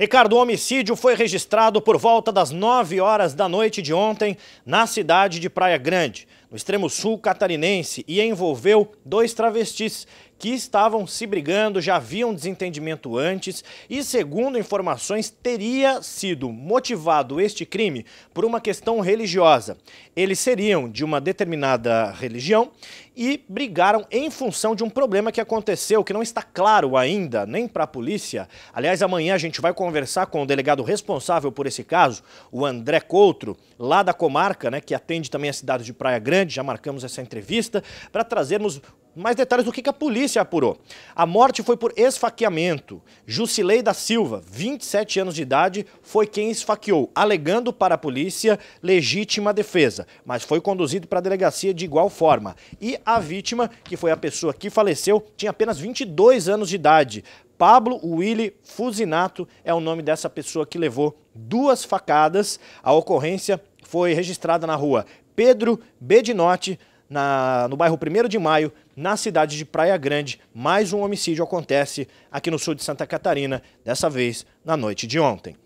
Ricardo, o homicídio foi registrado por volta das 9 horas da noite de ontem na cidade de Praia Grande no extremo sul catarinense, e envolveu dois travestis que estavam se brigando, já havia um desentendimento antes e, segundo informações, teria sido motivado este crime por uma questão religiosa. Eles seriam de uma determinada religião e brigaram em função de um problema que aconteceu, que não está claro ainda, nem para a polícia. Aliás, amanhã a gente vai conversar com o delegado responsável por esse caso, o André Coutro, lá da comarca, né, que atende também a cidade de Praia Grande Grande, já marcamos essa entrevista, para trazermos mais detalhes do que, a polícia apurou. A morte foi por esfaqueamento. Jusilei da Silva, 27 anos de idade, foi quem esfaqueou, alegando para a polícia legítima defesa, mas foi conduzido para a delegacia de igual forma. E a vítima, que foi a pessoa que faleceu, tinha apenas 22 anos de idade. Pablo Willy Fusinato é o nome dessa pessoa que levou duas facadas. A ocorrência foi registrada na rua Pedro Bedinotti, na, no bairro 1 de Maio, na cidade de Praia Grande. Mais um homicídio acontece aqui no sul de Santa Catarina, dessa vez na noite de ontem.